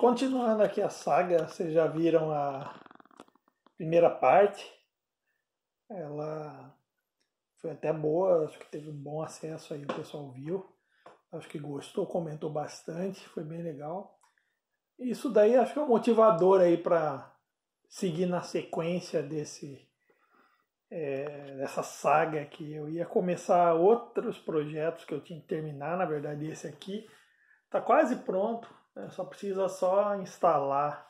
Continuando aqui a saga, vocês já viram a primeira parte. Ela foi até boa, acho que teve um bom acesso aí, o pessoal viu. Acho que gostou, comentou bastante, foi bem legal. Isso daí acho que é um motivador aí para seguir na sequência desse é, dessa saga que eu ia começar outros projetos que eu tinha que terminar, na verdade esse aqui tá quase pronto é, só precisa só instalar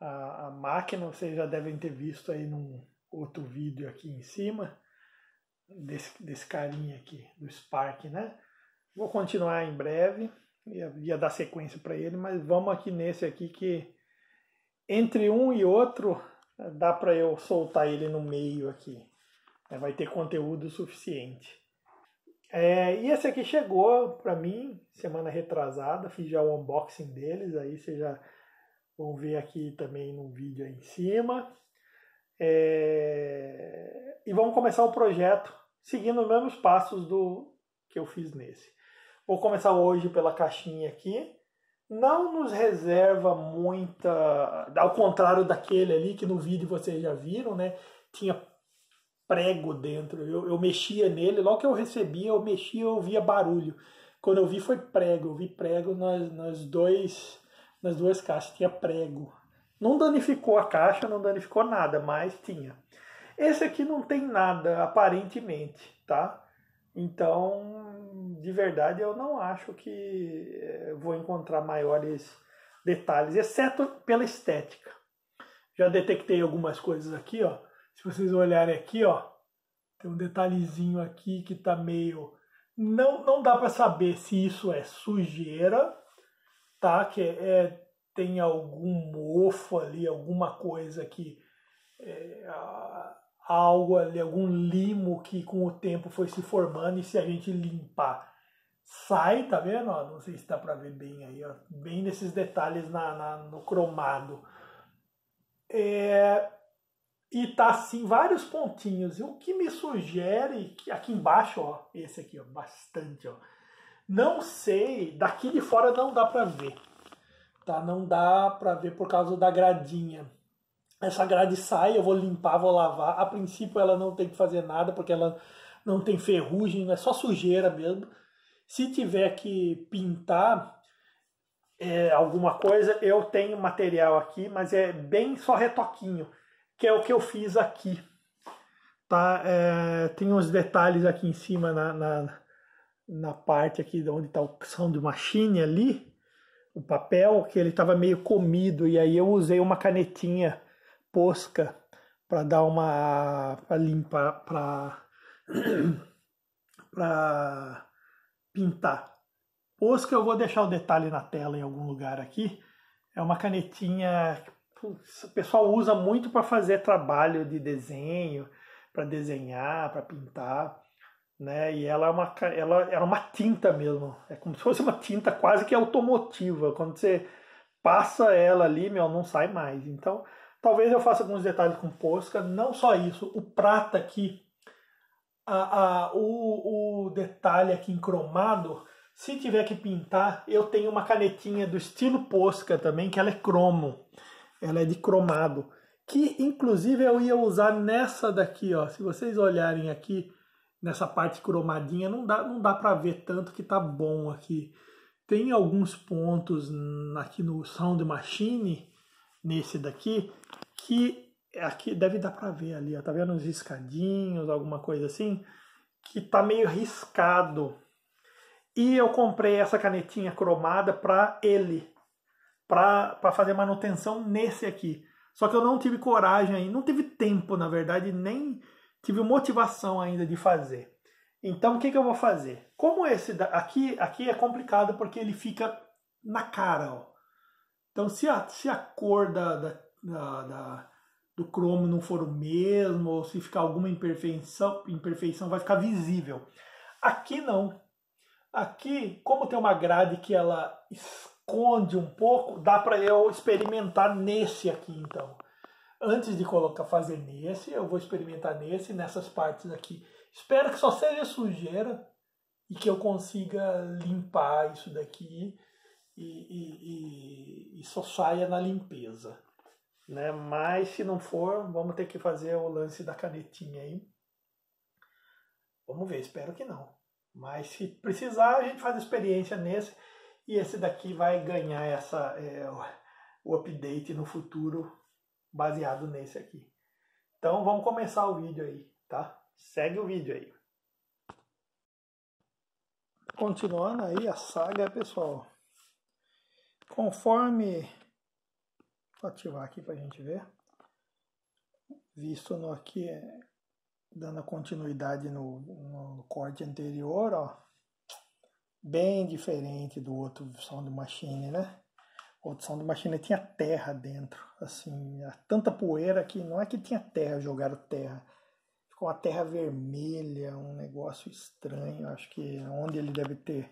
a, a máquina, vocês já devem ter visto aí num outro vídeo aqui em cima, desse, desse carinha aqui, do Spark, né? Vou continuar em breve, ia, ia dar sequência para ele, mas vamos aqui nesse aqui que entre um e outro dá para eu soltar ele no meio aqui. É, vai ter conteúdo suficiente. É, e esse aqui chegou para mim semana retrasada, fiz já o unboxing deles, aí vocês já vão ver aqui também no vídeo aí em cima. É, e vamos começar o projeto seguindo os mesmos passos do que eu fiz nesse. Vou começar hoje pela caixinha aqui. Não nos reserva muita, ao contrário daquele ali que no vídeo vocês já viram, né? Tinha prego dentro. Eu, eu mexia nele, logo que eu recebia, eu mexia, eu via barulho. Quando eu vi foi prego, eu vi prego nas, nas, dois, nas duas caixas, tinha prego. Não danificou a caixa, não danificou nada, mas tinha. Esse aqui não tem nada, aparentemente, tá? Então, de verdade, eu não acho que eh, vou encontrar maiores detalhes, exceto pela estética. Já detectei algumas coisas aqui, ó. Se vocês olharem aqui, ó, tem um detalhezinho aqui que tá meio... Não, não dá para saber se isso é sujeira, tá? Que é, é tem algum mofo ali, alguma coisa que... É, algo ali, algum limo que com o tempo foi se formando e se a gente limpar sai, tá vendo? Ó, não sei se dá para ver bem aí, ó, bem nesses detalhes na, na no cromado. É, e tá assim, vários pontinhos. E o que me sugere, que aqui embaixo, ó, esse aqui, ó, bastante, ó. Não sei, daqui de fora não dá para ver. Tá? Não dá para ver por causa da gradinha. Essa grade sai, eu vou limpar, vou lavar. A princípio ela não tem que fazer nada porque ela não tem ferrugem, é só sujeira mesmo. Se tiver que pintar é, alguma coisa, eu tenho material aqui, mas é bem só retoquinho que é o que eu fiz aqui. Tá? É, tem uns detalhes aqui em cima na, na, na parte aqui de onde está o de machine ali, o papel, que ele estava meio comido, e aí eu usei uma canetinha posca para dar uma para limpar para para pintar. Posca eu vou deixar o detalhe na tela em algum lugar aqui. É uma canetinha o pessoal usa muito para fazer trabalho de desenho, para desenhar, para pintar, né? E ela é uma ela era é uma tinta mesmo. É como se fosse uma tinta quase que automotiva. Quando você passa ela ali, meu, não sai mais. Então, talvez eu faça alguns detalhes com Posca, não só isso, o prata aqui a, a, o, o detalhe aqui em cromado, se tiver que pintar, eu tenho uma canetinha do estilo Posca também, que ela é cromo. Ela é de cromado, que inclusive eu ia usar nessa daqui, ó. Se vocês olharem aqui nessa parte cromadinha, não dá, não dá para ver tanto que tá bom aqui. Tem alguns pontos aqui no Sound Machine, nesse daqui, que aqui deve dar para ver ali, ó, tá vendo uns riscadinhos, alguma coisa assim, que tá meio riscado. E eu comprei essa canetinha cromada para ele, para fazer manutenção nesse aqui. Só que eu não tive coragem ainda, não tive tempo, na verdade, nem tive motivação ainda de fazer. Então, o que, que eu vou fazer? Como esse aqui, aqui é complicado porque ele fica na cara, ó. Então, se a, se a cor da, da, da do cromo não for o mesmo, ou se ficar alguma imperfeição, imperfeição vai ficar visível. Aqui não. Aqui, como tem uma grade que ela esconde um pouco, dá para eu experimentar nesse aqui então. Antes de colocar fazer nesse, eu vou experimentar nesse, nessas partes aqui. Espero que só seja sujeira e que eu consiga limpar isso daqui e, e, e, e só saia na limpeza. Né? Mas se não for, vamos ter que fazer o lance da canetinha aí. Vamos ver, espero que não. Mas se precisar, a gente faz experiência nesse. E esse daqui vai ganhar essa, é, o update no futuro baseado nesse aqui. Então vamos começar o vídeo aí, tá? Segue o vídeo aí. Continuando aí a saga, pessoal. Conforme Vou ativar aqui para a gente ver. Visto no aqui, dando continuidade no, no corte anterior, ó bem diferente do outro Sound Machine, né? O outro Sound Machine tinha terra dentro, assim, era tanta poeira que não é que tinha terra, jogaram terra. Ficou uma terra vermelha, um negócio estranho, acho que é onde ele deve ter,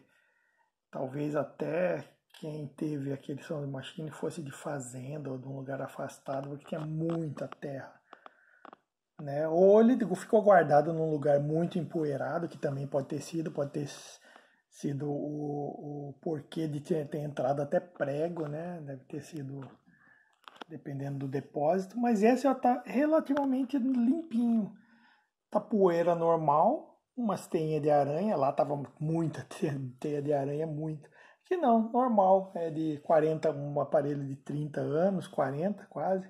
talvez até quem teve aquele Sound Machine fosse de fazenda ou de um lugar afastado, porque tinha muita terra. Né? Ou ele ficou guardado num lugar muito empoeirado, que também pode ter sido, pode ter sido o, o porquê de ter, ter entrado até prego, né? Deve ter sido dependendo do depósito, mas esse já está relativamente limpinho. Tá poeira normal, umas teinhas de aranha, lá tava muita teia de aranha, muito. Que não, normal, é de 40, um aparelho de 30 anos, 40 quase.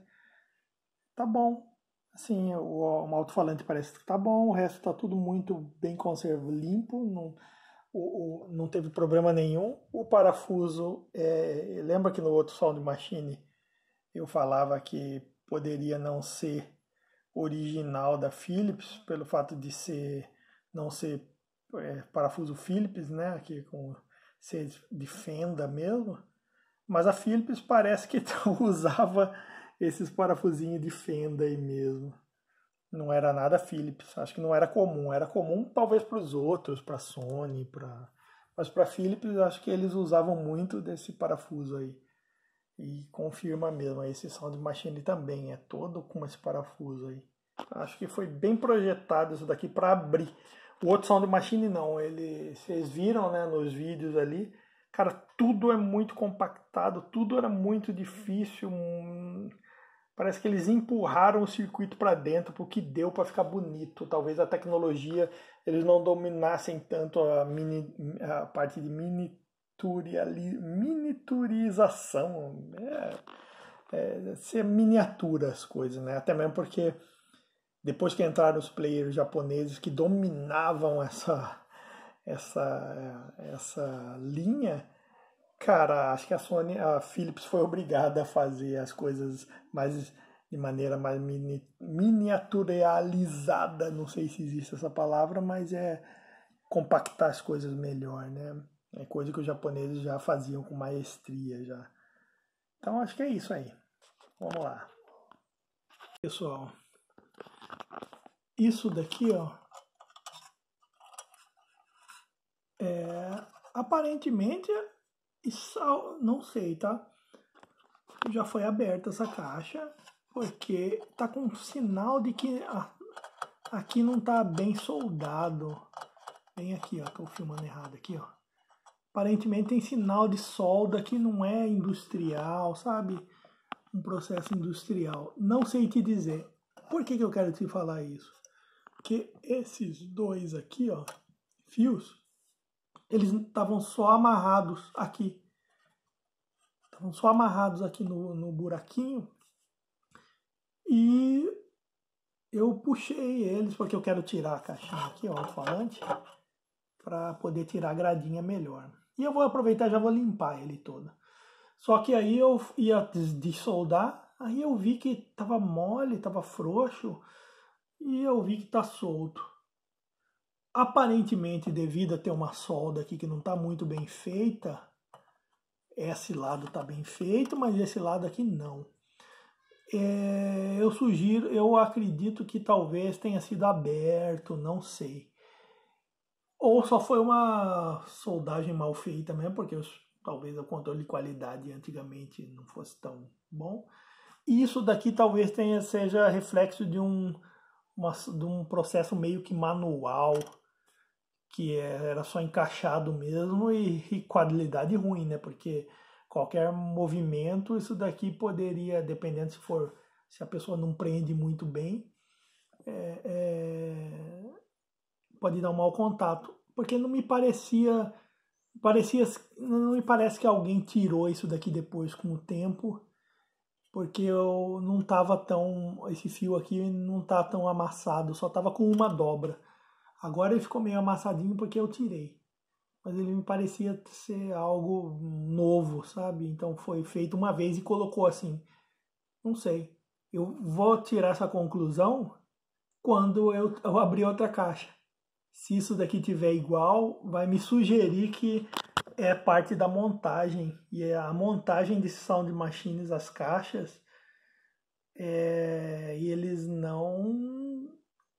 Tá bom. Assim, o, o alto-falante parece que tá bom, o resto tá tudo muito bem conservado, limpo, não o, o, não teve problema nenhum. O parafuso, é, lembra que no outro Sound Machine eu falava que poderia não ser original da Philips, pelo fato de ser não ser é, parafuso Philips, né, aqui com ser de fenda mesmo, mas a Philips parece que usava esses parafusinhos de fenda aí mesmo não era nada Philips. Acho que não era comum. Era comum talvez para os outros, para Sony, para mas para Philips acho que eles usavam muito desse parafuso aí. E confirma mesmo, esse Sound Machine também é todo com esse parafuso aí. Acho que foi bem projetado isso daqui para abrir. O outro Sound Machine não, ele vocês viram, né, nos vídeos ali. Cara, tudo é muito compactado, tudo era muito difícil. Hum, Parece que eles empurraram o circuito para dentro, porque deu para ficar bonito. Talvez a tecnologia eles não dominassem tanto a, mini, a parte de miniaturização. É, é, ser miniatura as coisas, né? Até mesmo porque depois que entraram os players japoneses que dominavam essa, essa, essa linha, Cara, acho que a Sony, a Philips foi obrigada a fazer as coisas mais de maneira mais mini, miniaturalizada, não sei se existe essa palavra, mas é compactar as coisas melhor, né? É coisa que os japoneses já faziam com maestria já. Então acho que é isso aí. Vamos lá. Pessoal, isso daqui, ó, é aparentemente e sal, não sei, tá? Já foi aberta essa caixa, porque tá com sinal de que a, aqui não tá bem soldado. Bem aqui, ó, tô filmando errado aqui, ó. Aparentemente tem sinal de solda que não é industrial, sabe? Um processo industrial. Não sei te dizer. Por que, que eu quero te falar isso? Porque esses dois aqui, ó, fios, eles estavam só amarrados aqui. Estavam só amarrados aqui no, no buraquinho. E eu puxei eles, porque eu quero tirar a caixinha aqui, ó, o falante, para poder tirar a gradinha melhor. E eu vou aproveitar já vou limpar ele todo. Só que aí eu ia dessoldar, aí eu vi que tava mole, tava frouxo, e eu vi que tá solto aparentemente devido a ter uma solda aqui que não está muito bem feita, esse lado está bem feito, mas esse lado aqui não. É, eu sugiro, eu acredito que talvez tenha sido aberto, não sei. Ou só foi uma soldagem mal feita mesmo, porque talvez o controle de qualidade antigamente não fosse tão bom. Isso daqui talvez tenha, seja reflexo de um, uma, de um processo meio que manual que era só encaixado mesmo e, e qualidade ruim, né? Porque qualquer movimento, isso daqui poderia, dependendo se for, se a pessoa não prende muito bem, é, é, pode dar um mau contato. Porque não me parecia, parecia, não me parece que alguém tirou isso daqui depois com o tempo, porque eu não tava tão, esse fio aqui não tá tão amassado, só tava com uma dobra. Agora ele ficou meio amassadinho porque eu tirei. Mas ele me parecia ser algo novo, sabe? Então foi feito uma vez e colocou assim. Não sei. Eu vou tirar essa conclusão quando eu, eu abrir outra caixa. Se isso daqui tiver igual, vai me sugerir que é parte da montagem. E é a montagem de sound machines, as caixas, é, e eles não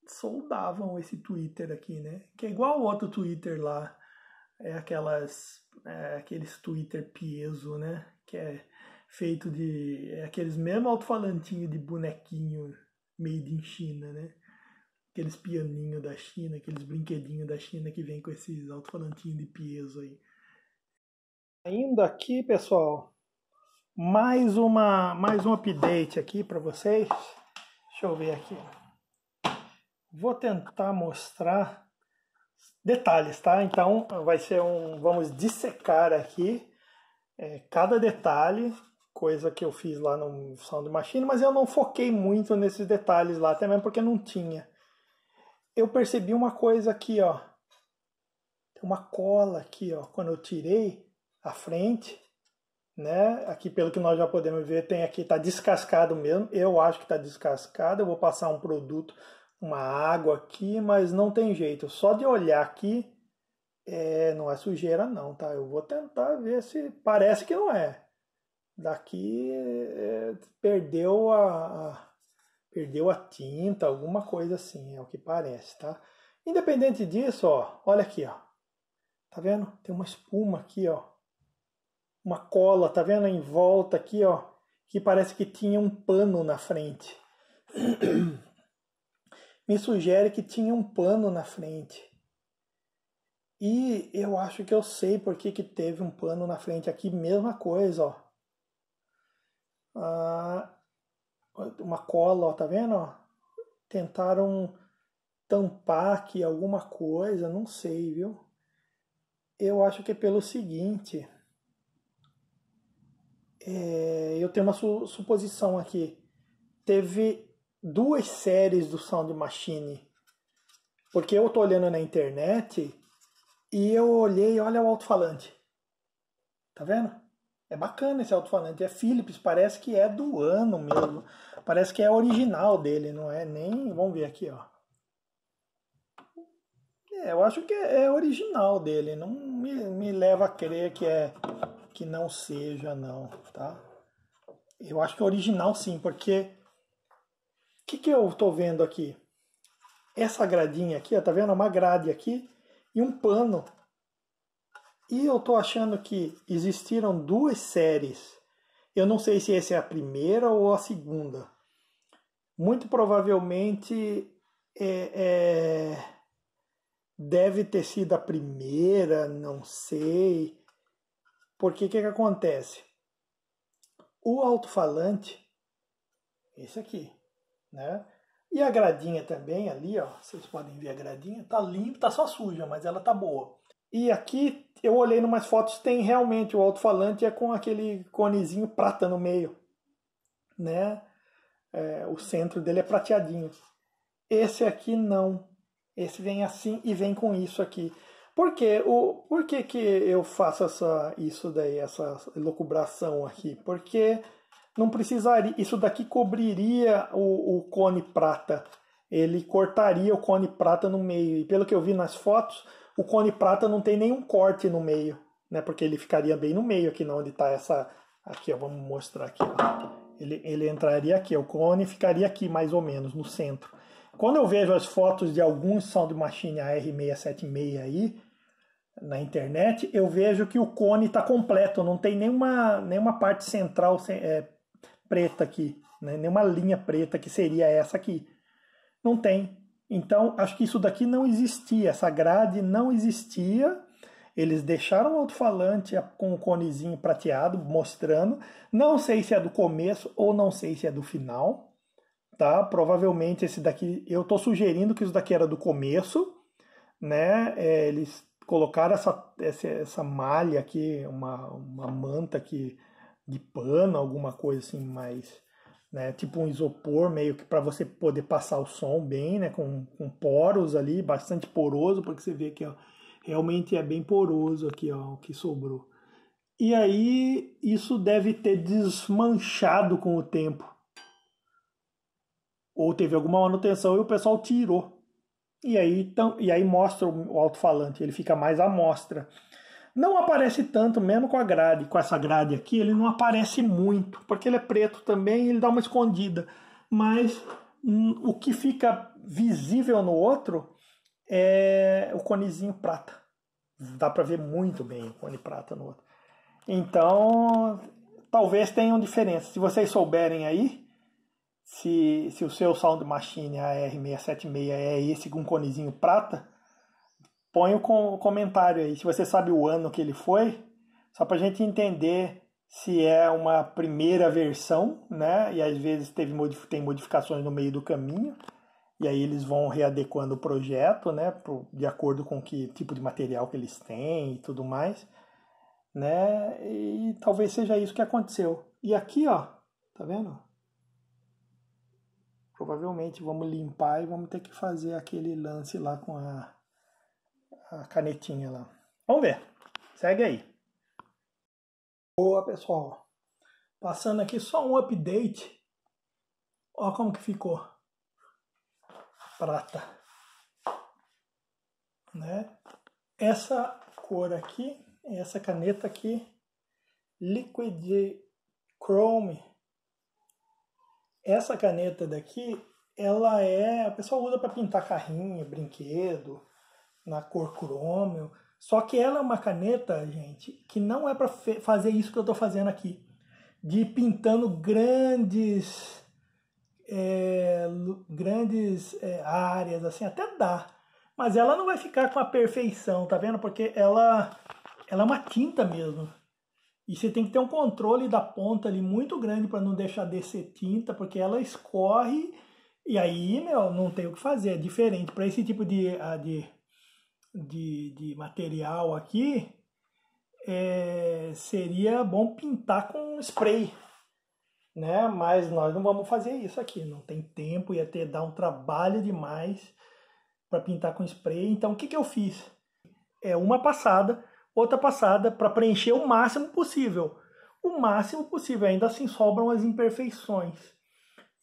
soldavam esse Twitter aqui, né? Que é igual o outro Twitter lá, é aquelas é aqueles Twitter piezo, né? Que é feito de é aqueles mesmo alto-falantinho de bonequinho made in China, né? Aqueles pianinho da China, aqueles brinquedinho da China que vem com esses alto-falantinho de piezo aí. Ainda aqui, pessoal, mais uma mais um update aqui para vocês. Deixa eu ver aqui. Vou tentar mostrar detalhes, tá? Então vai ser um, vamos dissecar aqui é, cada detalhe, coisa que eu fiz lá no Sound Machine, mas eu não foquei muito nesses detalhes lá, até mesmo porque não tinha. Eu percebi uma coisa aqui, ó. Tem uma cola aqui, ó. Quando eu tirei a frente, né? Aqui pelo que nós já podemos ver, tem aqui tá descascado mesmo. Eu acho que tá descascado. Eu vou passar um produto uma água aqui, mas não tem jeito. Só de olhar aqui, é, não é sujeira não, tá? Eu vou tentar ver se parece que não é. Daqui é, perdeu a, a, perdeu a tinta, alguma coisa assim, é o que parece, tá? Independente disso, ó, olha aqui, ó. Tá vendo? Tem uma espuma aqui, ó. Uma cola, tá vendo? Em volta aqui, ó. Que parece que tinha um pano na frente. me sugere que tinha um plano na frente. E eu acho que eu sei por que, que teve um plano na frente aqui, mesma coisa, ó. Ah, uma cola, ó, tá vendo? Ó? Tentaram tampar aqui alguma coisa, não sei, viu? Eu acho que é pelo seguinte. É, eu tenho uma su suposição aqui. Teve duas séries do Sound Machine. Porque eu tô olhando na internet e eu olhei, olha o alto-falante. Tá vendo? É bacana esse alto-falante. É Philips, parece que é do ano mesmo. Parece que é original dele, não é nem. Vamos ver aqui, ó. É, eu acho que é original dele. Não me, me leva a crer que é que não seja, não, tá? Eu acho que é original sim, porque que, que eu estou vendo aqui? Essa gradinha aqui, ó, tá vendo? Uma grade aqui e um pano. E eu estou achando que existiram duas séries. Eu não sei se essa é a primeira ou a segunda. Muito provavelmente é, é, deve ter sido a primeira, não sei. Porque o que, que acontece? O alto-falante, esse aqui, né? E a gradinha também ali, ó, vocês podem ver a gradinha, tá limpa, tá só suja, mas ela tá boa. E aqui eu olhei numas fotos, tem realmente o alto-falante é com aquele conezinho prata no meio, né? É, o centro dele é prateadinho. Esse aqui não. Esse vem assim e vem com isso aqui. Por, quê? O, por que, que eu faço essa, isso daí, essa locubração aqui? Porque não precisaria. Isso daqui cobriria o, o cone prata. Ele cortaria o cone prata no meio. E pelo que eu vi nas fotos, o cone prata não tem nenhum corte no meio, né? Porque ele ficaria bem no meio aqui, não, onde está essa. Aqui, ó, vamos mostrar aqui. Ó. Ele, ele entraria aqui, o cone ficaria aqui, mais ou menos, no centro. Quando eu vejo as fotos de alguns Sound Machine AR676 aí, na internet, eu vejo que o cone está completo, não tem nenhuma, nenhuma parte central é, preta aqui, né? nenhuma linha preta que seria essa aqui. Não tem. Então, acho que isso daqui não existia, essa grade não existia. Eles deixaram o alto-falante com o conezinho prateado, mostrando. Não sei se é do começo ou não sei se é do final. Tá? Provavelmente esse daqui. Eu estou sugerindo que isso daqui era do começo. Né? É, eles colocaram essa, essa, essa malha aqui, uma, uma manta que de pano, alguma coisa assim mais, né, tipo um isopor meio que para você poder passar o som bem, né, com, com poros ali, bastante poroso, porque você vê que ó, realmente é bem poroso aqui ó, o que sobrou. E aí isso deve ter desmanchado com o tempo. Ou teve alguma manutenção e o pessoal tirou. E aí, tam, e aí mostra o alto-falante, ele fica mais à mostra. Não aparece tanto, mesmo com a grade, com essa grade aqui, ele não aparece muito, porque ele é preto também, ele dá uma escondida. Mas hum, o que fica visível no outro é o conezinho prata. Dá para ver muito bem o cone prata no outro. Então, talvez tenham diferença. Se vocês souberem aí, se, se o seu Sound Machine AR676 é esse com conezinho prata, põe o comentário aí, se você sabe o ano que ele foi, só para a gente entender se é uma primeira versão, né? E às vezes teve modif tem modificações no meio do caminho, e aí eles vão readequando o projeto, né? Pro, de acordo com que tipo de material que eles têm e tudo mais, né? E talvez seja isso que aconteceu. E aqui, ó, tá vendo? Provavelmente vamos limpar e vamos ter que fazer aquele lance lá com a a canetinha lá. Vamos ver. Segue aí. Boa, pessoal. Passando aqui só um update. Olha como que ficou. Prata. Né? Essa cor aqui, essa caneta aqui, Liquid Chrome. Essa caneta daqui, ela é... A pessoa usa para pintar carrinho, brinquedo, na cor crômio. Só que ela é uma caneta, gente, que não é para fazer isso que eu estou fazendo aqui, de ir pintando grandes é, grandes é, áreas, assim, até dá. Mas ela não vai ficar com a perfeição, tá vendo? Porque ela, ela é uma tinta mesmo. E você tem que ter um controle da ponta ali muito grande para não deixar descer tinta, porque ela escorre e aí, meu, não tem o que fazer. É diferente. Para esse tipo de, de de, de material aqui, é, seria bom pintar com spray, né? Mas nós não vamos fazer isso aqui, não tem tempo, ia ter dar um trabalho demais para pintar com spray. Então o que, que eu fiz? É uma passada, outra passada para preencher o máximo possível. O máximo possível, ainda assim sobram as imperfeições.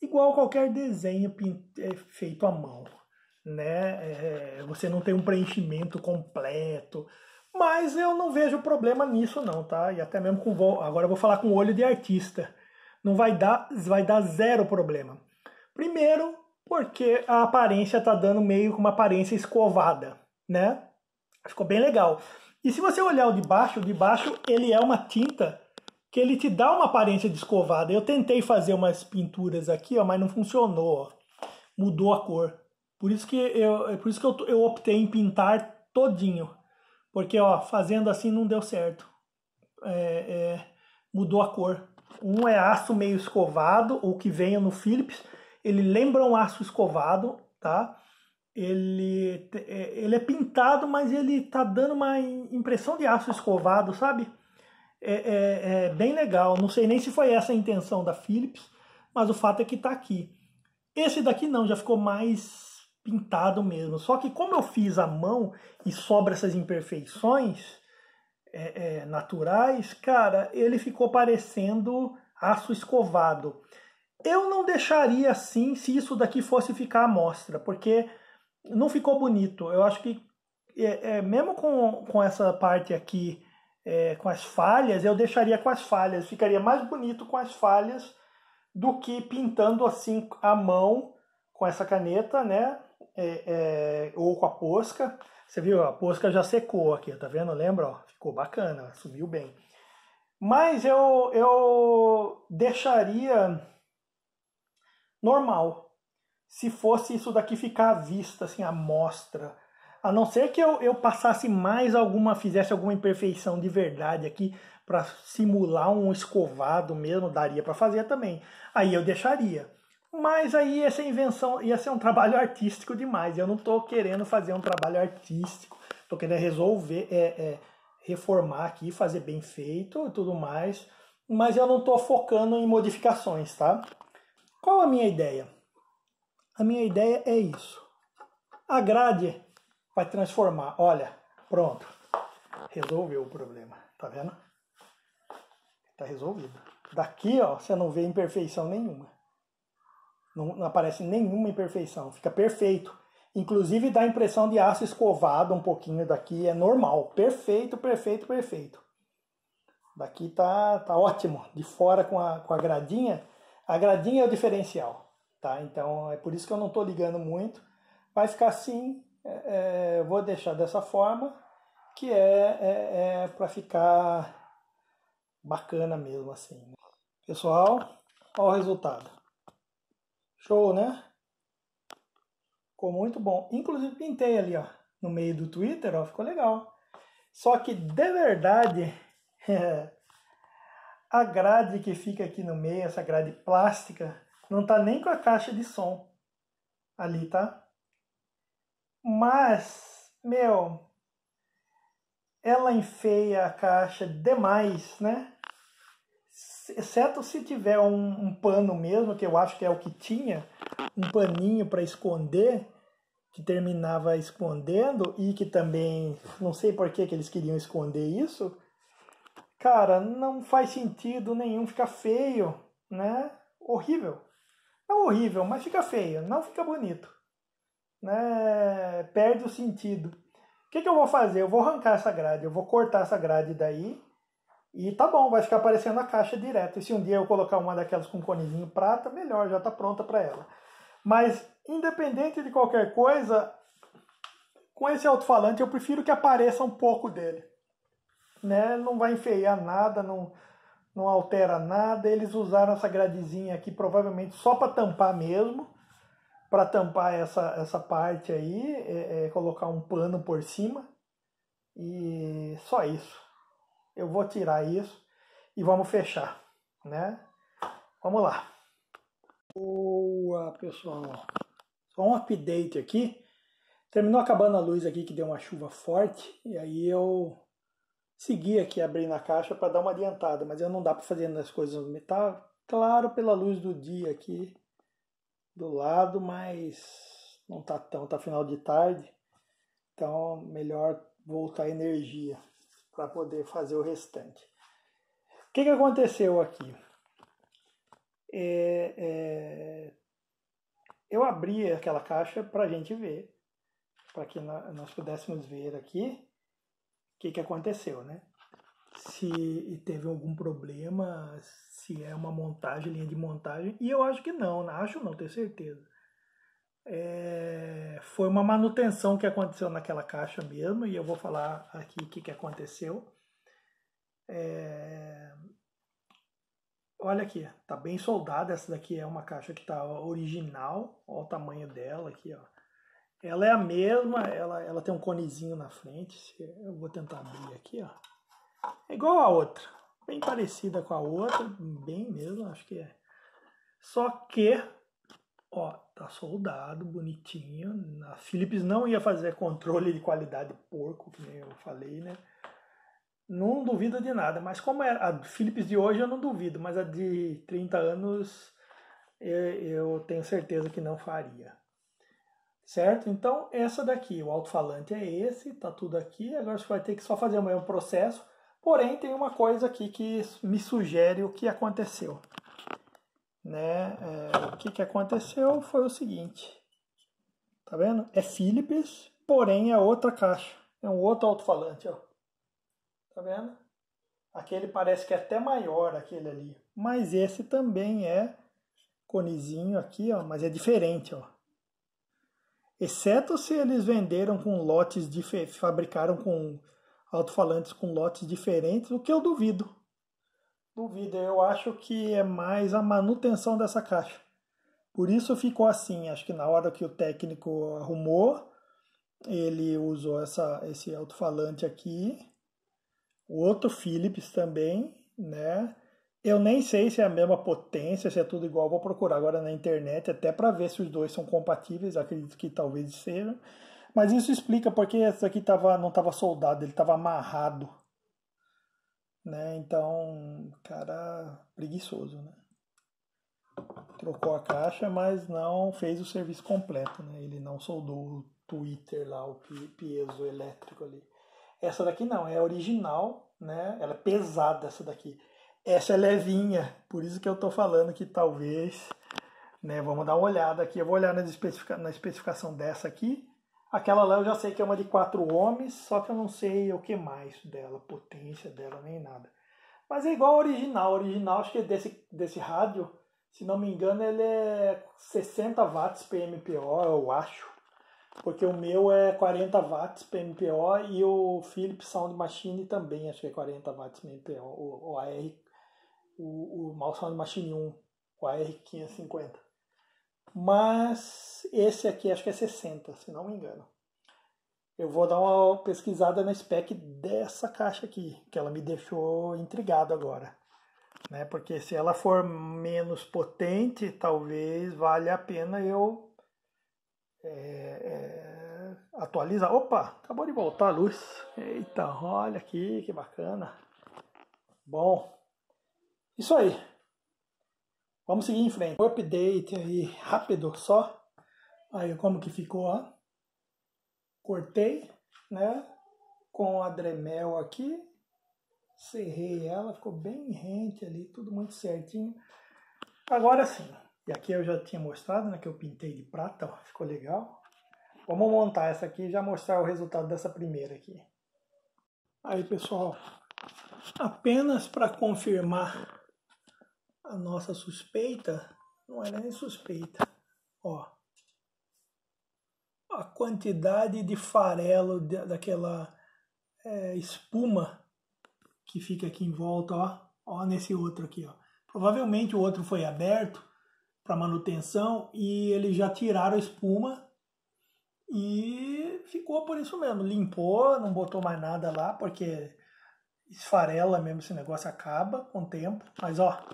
Igual qualquer desenho é, feito à mão né? É, você não tem um preenchimento completo. Mas eu não vejo problema nisso não, tá? E até mesmo com agora eu vou falar com olho de artista. Não vai dar, vai dar zero problema. Primeiro, porque a aparência tá dando meio com uma aparência escovada, né? Ficou bem legal. E se você olhar o de baixo, o de baixo ele é uma tinta que ele te dá uma aparência de escovada. Eu tentei fazer umas pinturas aqui, ó, mas não funcionou. Ó. Mudou a cor. Por isso que eu, é por isso que eu, eu optei em pintar todinho. Porque, ó, fazendo assim não deu certo. É, é, mudou a cor. Um é aço meio escovado, o que venha é no Philips. Ele lembra um aço escovado, tá? Ele, é, ele é pintado, mas ele tá dando uma impressão de aço escovado, sabe? É, é, é, bem legal. Não sei nem se foi essa a intenção da Philips, mas o fato é que está aqui. Esse daqui não, já ficou mais pintado mesmo. Só que como eu fiz à mão e sobra essas imperfeições é, é, naturais, cara, ele ficou parecendo aço escovado. Eu não deixaria assim se isso daqui fosse ficar à mostra, porque não ficou bonito. Eu acho que é, é mesmo com, com essa parte aqui, é, com as falhas, eu deixaria com as falhas. Ficaria mais bonito com as falhas do que pintando assim à mão com essa caneta, né? é, é, ou com a posca. Você viu, a posca já secou aqui, tá vendo? Lembra? ficou bacana, subiu bem. Mas eu, eu deixaria normal, se fosse isso daqui ficar à vista, assim, à mostra. A não ser que eu, eu passasse mais alguma, fizesse alguma imperfeição de verdade aqui para simular um escovado mesmo, daria para fazer também. Aí eu deixaria. Mas aí essa invenção ia ser um trabalho artístico demais. Eu não estou querendo fazer um trabalho artístico, estou querendo resolver, é, é, reformar aqui, fazer bem feito e tudo mais. Mas eu não estou focando em modificações, tá? Qual a minha ideia? A minha ideia é isso. A grade vai transformar. Olha, pronto. Resolveu o problema. Tá vendo? Tá resolvido. Daqui, ó, você não vê imperfeição nenhuma. Não, não aparece nenhuma imperfeição, fica perfeito. Inclusive dá a impressão de aço escovado um pouquinho daqui, é normal. Perfeito, perfeito, perfeito. Daqui tá, tá ótimo. De fora com a, com a gradinha, a gradinha é o diferencial. Tá? Então é por isso que eu não estou ligando muito. Vai ficar assim, é, é, vou deixar dessa forma, que é, é, é para ficar bacana mesmo assim. Pessoal, olha o resultado. Show, né? Ficou muito bom. Inclusive pintei ali, ó, no meio do Twitter, ó, ficou legal. Só que de verdade, a grade que fica aqui no meio, essa grade plástica, não tá nem com a caixa de som ali, tá? Mas, meu, ela enfeia a caixa demais, né? exceto se tiver um, um pano mesmo, que eu acho que é o que tinha, um paninho para esconder, que terminava escondendo e que também não sei por que, que eles queriam esconder isso. Cara, não faz sentido nenhum, fica feio, né? Horrível. é horrível, mas fica feio, não fica bonito. Né? Perde o sentido. O que, que eu vou fazer? Eu vou arrancar essa grade, eu vou cortar essa grade daí e tá bom, vai ficar aparecendo a caixa direto. E se um dia eu colocar uma daquelas com conezinho prata, melhor, já tá pronta para ela. Mas independente de qualquer coisa, com esse alto-falante eu prefiro que apareça um pouco dele. Né? Não vai enfeiar nada, não, não altera nada. Eles usaram essa gradezinha aqui provavelmente só para tampar mesmo, para tampar essa, essa parte aí, é, é, colocar um pano por cima e só isso eu vou tirar isso e vamos fechar, né? Vamos lá. Boa, pessoal. Só um update aqui. Terminou acabando a luz aqui que deu uma chuva forte e aí eu segui aqui abrindo a caixa para dar uma adiantada, mas eu não dá para fazer as coisas no tá claro pela luz do dia aqui do lado, mas não tá tão, tá final de tarde. Então, melhor voltar a energia para poder fazer o restante. O que, que aconteceu aqui? É, é, eu abri aquela caixa para a gente ver, para que nós pudéssemos ver aqui o que, que aconteceu, né? Se teve algum problema, se é uma montagem, linha de montagem, e eu acho que não, né? acho não, tenho certeza é, foi uma manutenção que aconteceu naquela caixa mesmo, e eu vou falar aqui o que, que aconteceu. É, olha aqui, tá bem soldada. Essa daqui é uma caixa que tá original, olha o tamanho dela aqui, ó. Ela é a mesma, ela, ela tem um conezinho na frente. Eu vou tentar abrir aqui, ó. É igual a outra, bem parecida com a outra, bem mesmo, acho que é. Só que Ó, tá soldado, bonitinho. A Philips não ia fazer controle de qualidade porco, que nem eu falei, né? Não duvido de nada, mas como é a Philips de hoje eu não duvido, mas a de 30 anos eu tenho certeza que não faria. Certo? Então, essa daqui, o alto-falante é esse, tá tudo aqui. Agora você vai ter que só fazer o mesmo processo. Porém, tem uma coisa aqui que me sugere o que aconteceu né? É, o que, que aconteceu foi o seguinte, tá vendo? É Philips, porém é outra caixa, é um outro alto-falante, ó. Tá vendo? Aquele parece que é até maior aquele ali, mas esse também é conezinho aqui, ó, mas é diferente, ó. Exceto se eles venderam com lotes de fabricaram com alto-falantes com lotes diferentes, o que eu duvido. Duvido, eu acho que é mais a manutenção dessa caixa. Por isso ficou assim. Acho que na hora que o técnico arrumou, ele usou essa, esse alto-falante aqui. O outro Philips também, né? Eu nem sei se é a mesma potência, se é tudo igual. Vou procurar agora na internet até para ver se os dois são compatíveis. Acredito que talvez sejam. Mas isso explica porque esse aqui tava, não estava soldado, ele estava amarrado né? Então, cara preguiçoso, né? Trocou a caixa, mas não fez o serviço completo, né? Ele não soldou o Twitter lá, o piezo elétrico ali. Essa daqui não, é original, né? Ela é pesada essa daqui. Essa é levinha, por isso que eu tô falando que talvez, né, vamos dar uma olhada aqui. Eu vou olhar na especificação dessa aqui Aquela lá eu já sei que é uma de quatro ohms, só que eu não sei o que mais dela, potência dela, nem nada. Mas é igual ao original. original, acho que é desse, desse rádio, se não me engano, ele é 60 watts PMPO, eu acho. Porque o meu é 40 watts PMPO e o Philips Sound Machine também, acho que é 40 watts PMPO, o, o AR, o, o Mal Sound Machine 1, o AR550. Mas esse aqui acho que é 60, se não me engano. Eu vou dar uma pesquisada na spec dessa caixa aqui, que ela me deixou intrigado agora. Né? Porque se ela for menos potente, talvez valha a pena eu é, é, atualizar. Opa, acabou de voltar a luz. Eita, olha aqui, que bacana. Bom, isso aí. Vamos seguir em frente. update aí rápido só. Aí como que ficou, ó. Cortei, né? Com a Dremel aqui. cerrei ela, ficou bem rente ali, tudo muito certinho. Agora sim, e aqui eu já tinha mostrado, né? Que eu pintei de prata, ó, ficou legal. Vamos montar essa aqui e já mostrar o resultado dessa primeira aqui. Aí pessoal, apenas para confirmar a nossa suspeita não é nem suspeita. Ó, a quantidade de farelo daquela é, espuma que fica aqui em volta, ó, ó nesse outro aqui, ó. Provavelmente o outro foi aberto para manutenção e eles já tiraram a espuma e ficou por isso mesmo. Limpou, não botou mais nada lá porque esfarela mesmo esse negócio acaba com o tempo. Mas ó,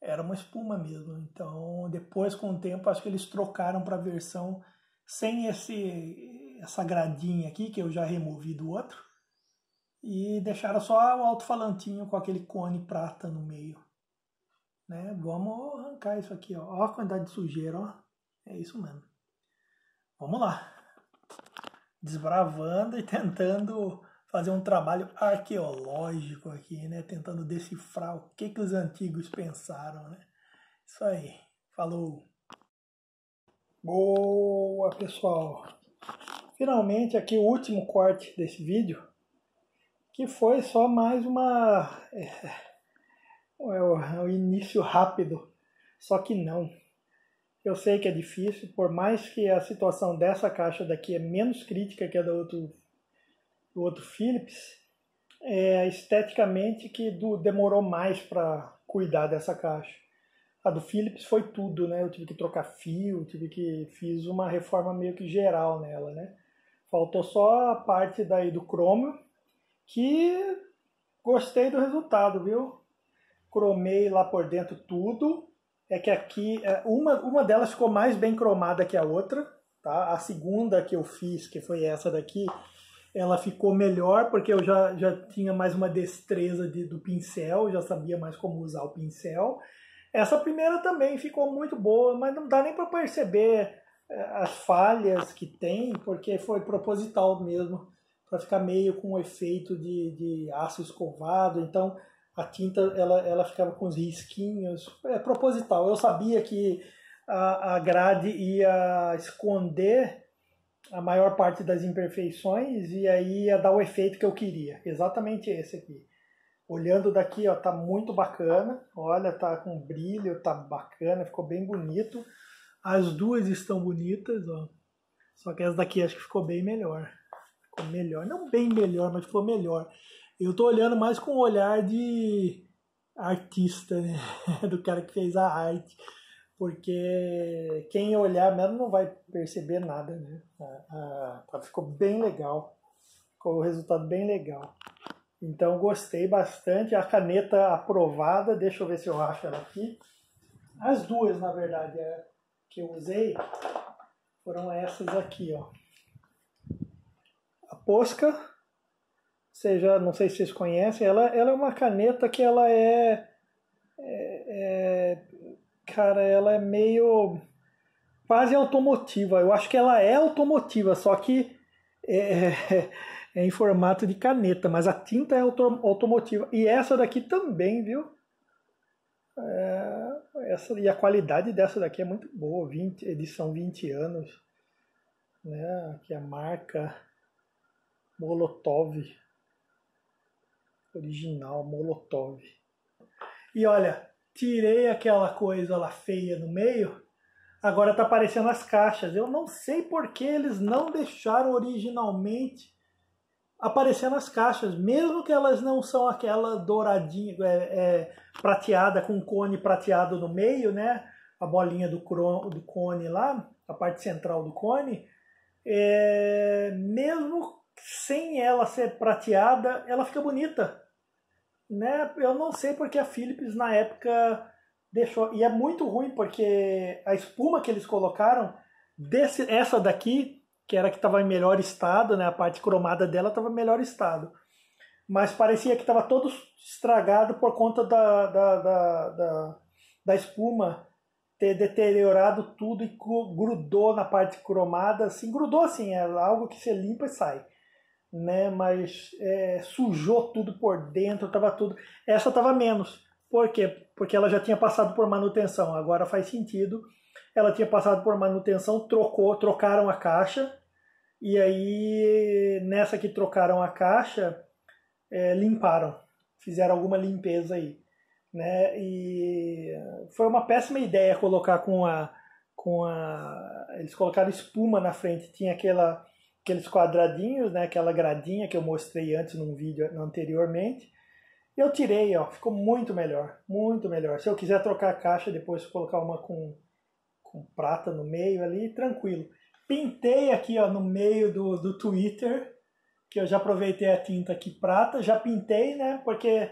era uma espuma mesmo. Então, depois com o tempo, acho que eles trocaram para a versão sem esse essa gradinha aqui que eu já removi do outro e deixaram só o alto-falantinho com aquele cone prata no meio. Né? Vamos arrancar isso aqui, Olha a quantidade de sujeira, ó. É isso mesmo. Vamos lá. Desbravando e tentando fazer um trabalho arqueológico aqui, né? Tentando decifrar o que, que os antigos pensaram, né? Isso aí. Falou! Boa, pessoal! Finalmente, aqui o último corte desse vídeo, que foi só mais uma... É, é, é, é o início rápido, só que não. Eu sei que é difícil, por mais que a situação dessa caixa daqui é menos crítica que a do outro do outro Philips, é, esteticamente que do, demorou mais para cuidar dessa caixa. A do Philips foi tudo, né? Eu tive que trocar fio, tive que fiz uma reforma meio que geral nela, né? Faltou só a parte daí do cromo, que gostei do resultado, viu? Cromei lá por dentro tudo. É que aqui é, uma uma delas ficou mais bem cromada que a outra, tá? A segunda que eu fiz, que foi essa daqui, ela ficou melhor porque eu já, já tinha mais uma destreza de, do pincel, já sabia mais como usar o pincel. Essa primeira também ficou muito boa, mas não dá nem para perceber eh, as falhas que tem, porque foi proposital mesmo, para ficar meio com o efeito de, de aço escovado. Então a tinta ela, ela ficava com os risquinhos. É proposital. Eu sabia que a, a grade ia esconder a maior parte das imperfeições e aí ia dar o efeito que eu queria. Exatamente esse aqui. Olhando daqui, ó, tá muito bacana. Olha, tá com brilho, tá bacana, ficou bem bonito. As duas estão bonitas, ó. Só que essa daqui acho que ficou bem melhor. Ficou melhor, não bem melhor, mas ficou melhor. Eu tô olhando mais com o olhar de artista, né? Do cara que fez a arte porque quem olhar mesmo não vai perceber nada, né? A, ficou bem legal, ficou o um resultado bem legal. Então gostei bastante, a caneta aprovada, deixa eu ver se eu acho ela aqui. As duas, na verdade, é, que eu usei foram essas aqui, ó. A Posca, seja, não sei se vocês conhecem, ela, ela é uma caneta que ela é, é, é cara, ela é meio quase automotiva. Eu acho que ela é automotiva, só que é, é, é, em formato de caneta, mas a tinta é auto, automotiva. E essa daqui também, viu? É, essa, e a qualidade dessa daqui é muito boa, 20, edição 20 anos. Né? Aqui a marca Molotov. Original Molotov. E olha, tirei aquela coisa lá feia no meio, agora tá aparecendo as caixas. Eu não sei por que eles não deixaram originalmente aparecendo as caixas, mesmo que elas não são aquela douradinha, é, é, prateada, com cone prateado no meio, né? A bolinha do, cron, do cone lá, a parte central do cone. É, mesmo sem ela ser prateada, ela fica bonita né, eu não sei porque a Philips na época deixou. E é muito ruim porque a espuma que eles colocaram, desse, essa daqui, que era que estava em melhor estado, né, a parte cromada dela estava em melhor estado. Mas parecia que estava todo estragado por conta da, da, da, da, da espuma ter deteriorado tudo e grudou na parte cromada, assim, grudou assim, é algo que você limpa e sai né? Mas é, sujou tudo por dentro, tava tudo. Essa tava menos. Por quê? Porque ela já tinha passado por manutenção. Agora faz sentido. Ela tinha passado por manutenção, trocou, trocaram a caixa. E aí nessa que trocaram a caixa, é, limparam, fizeram alguma limpeza aí, né? E foi uma péssima ideia colocar com a com a eles colocaram espuma na frente, tinha aquela aqueles quadradinhos, né, aquela gradinha que eu mostrei antes num vídeo anteriormente. Eu tirei, ó, ficou muito melhor, muito melhor. Se eu quiser trocar a caixa, depois colocar uma com, com prata no meio ali, tranquilo. Pintei aqui ó, no meio do, do Twitter, que eu já aproveitei a tinta aqui prata, já pintei, né, porque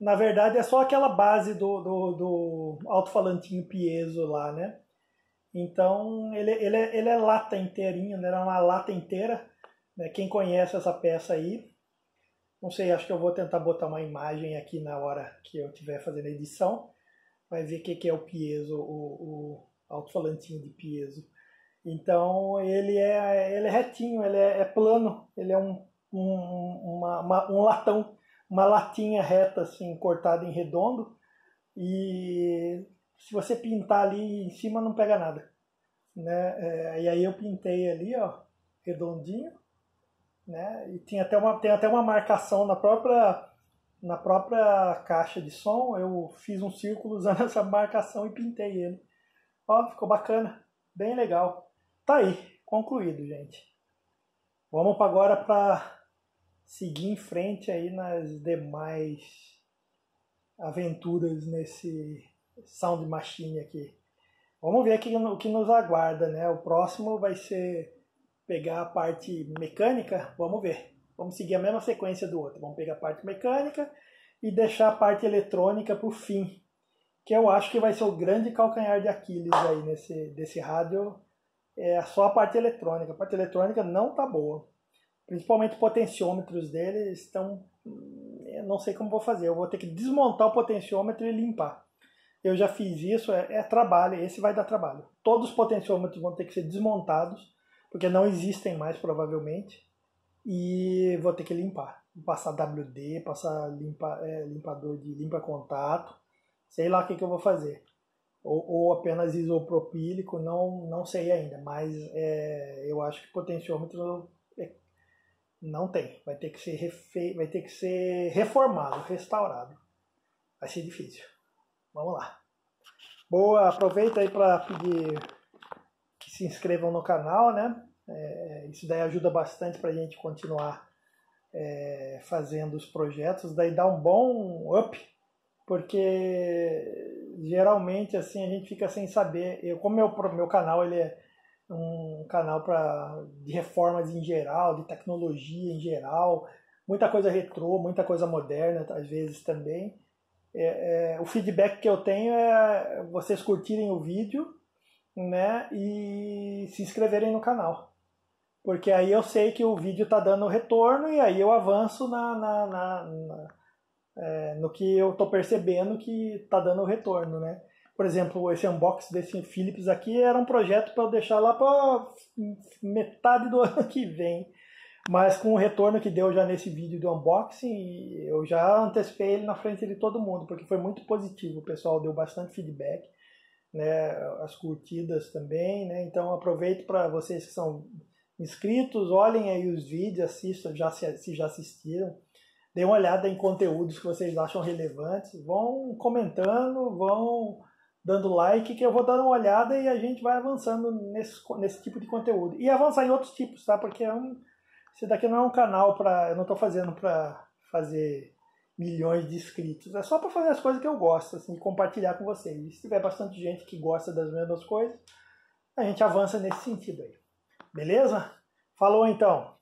na verdade é só aquela base do, do, do alto-falantinho piezo lá, né? Então ele, ele, ele é lata inteirinho, né? Era uma lata inteira. Né? Quem conhece essa peça aí, não sei, acho que eu vou tentar botar uma imagem aqui na hora que eu estiver fazendo a edição. Vai ver o que, que é o piezo, o, o alto-falantinho de piezo. Então ele é, ele é retinho, ele é, é plano, ele é um, um, uma, uma, um latão, uma latinha reta assim, cortada em redondo. E se você pintar ali em cima não pega nada. Né? É, e aí eu pintei ali, ó, redondinho, né? E tem até uma, tem até uma marcação na própria, na própria caixa de som. Eu fiz um círculo usando essa marcação e pintei ele. Ó, ficou bacana, bem legal. Tá aí, concluído, gente. Vamos agora para seguir em frente aí nas demais aventuras nesse Sound Machine aqui. Vamos ver aqui o que nos aguarda, né? O próximo vai ser pegar a parte mecânica, vamos ver. Vamos seguir a mesma sequência do outro. Vamos pegar a parte mecânica e deixar a parte eletrônica para o fim, que eu acho que vai ser o grande calcanhar de Aquiles aí nesse desse rádio. É só a parte eletrônica. A parte eletrônica não tá boa. Principalmente potenciômetros dele estão. Hum, eu não sei como vou fazer. Eu vou ter que desmontar o potenciômetro e limpar eu já fiz isso, é, é, trabalho, esse vai dar trabalho. Todos os potenciômetros vão ter que ser desmontados, porque não existem mais provavelmente, e vou ter que limpar. Passar WD, passar limpa, é, limpador de limpa-contato, sei lá o que, que eu vou fazer. Ou, ou, apenas isopropílico, não, não sei ainda, mas é, eu acho que potenciômetro é, não tem, vai ter que ser refe... vai ter que ser reformado, restaurado. Vai ser difícil. Vamos lá. Boa, aproveita aí para pedir que se inscrevam no canal, né? É, isso daí ajuda bastante para a gente continuar é, fazendo os projetos, daí dá um bom up, porque geralmente assim a gente fica sem saber. Eu, como meu, meu canal ele é um canal para de reformas em geral, de tecnologia em geral, muita coisa retrô, muita coisa moderna às vezes também é, é, o feedback que eu tenho é vocês curtirem o vídeo né, e se inscreverem no canal. Porque aí eu sei que o vídeo está dando retorno e aí eu avanço na, na, na, na é, no que eu estou percebendo que está dando retorno. Né? Por exemplo, esse unbox desse Philips aqui era um projeto para eu deixar lá para metade do ano que vem. Mas com o retorno que deu já nesse vídeo do unboxing, eu já antecipei ele na frente de todo mundo, porque foi muito positivo. O pessoal deu bastante feedback, né? as curtidas também. Né? Então aproveito para vocês que são inscritos, olhem aí os vídeos, assistam já se, se já assistiram. deem uma olhada em conteúdos que vocês acham relevantes. Vão comentando, vão dando like, que eu vou dar uma olhada e a gente vai avançando nesse, nesse tipo de conteúdo. E avançar em outros tipos, tá? Porque é um esse daqui não é um canal para. Eu não estou fazendo para fazer milhões de inscritos. É só para fazer as coisas que eu gosto, assim, compartilhar com vocês. E se tiver bastante gente que gosta das mesmas coisas, a gente avança nesse sentido aí. Beleza? Falou então!